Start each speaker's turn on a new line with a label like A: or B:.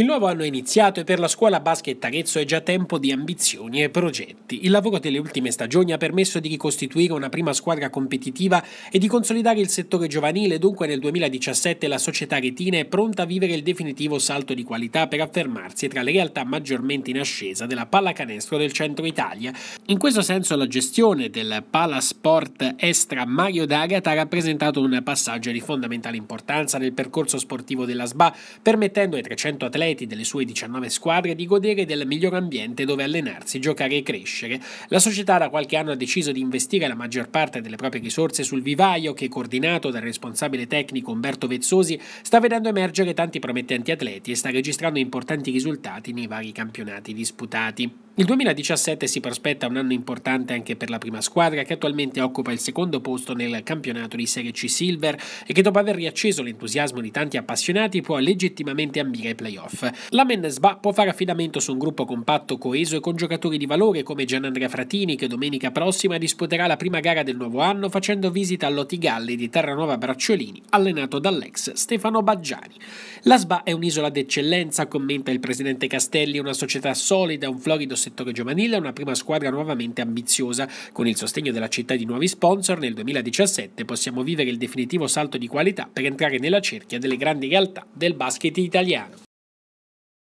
A: Il nuovo anno è iniziato e per la scuola basket Arezzo è già tempo di ambizioni e progetti. Il lavoro delle ultime stagioni ha permesso di ricostituire una prima squadra competitiva e di consolidare il settore giovanile, dunque nel 2017 la società retina è pronta a vivere il definitivo salto di qualità per affermarsi tra le realtà maggiormente in ascesa della pallacanestro del centro Italia. In questo senso la gestione del Palasport Estra Mario D'Agata ha rappresentato un passaggio di fondamentale importanza nel percorso sportivo della SBA, permettendo ai 300 atleti atleti delle sue 19 squadre di godere del miglior ambiente dove allenarsi, giocare e crescere. La società da qualche anno ha deciso di investire la maggior parte delle proprie risorse sul vivaio che, coordinato dal responsabile tecnico Umberto Vezzosi, sta vedendo emergere tanti promettenti atleti e sta registrando importanti risultati nei vari campionati disputati. Il 2017 si prospetta un anno importante anche per la prima squadra che attualmente occupa il secondo posto nel campionato di Serie C Silver e che dopo aver riacceso l'entusiasmo di tanti appassionati può legittimamente ambire ai playoff. La Mennesba può fare affidamento su un gruppo compatto, coeso e con giocatori di valore come Gianandrea Fratini che domenica prossima disputerà la prima gara del nuovo anno facendo visita all'Otigalli di Terranova Bracciolini allenato dall'ex Stefano Baggiani. La Sba è un'isola d'eccellenza, commenta il presidente Castelli, una società solida, un florido settore settore giovanile una prima squadra nuovamente ambiziosa. Con il sostegno della città e di nuovi sponsor, nel 2017 possiamo vivere il definitivo salto di qualità per entrare nella cerchia delle grandi realtà del basket italiano.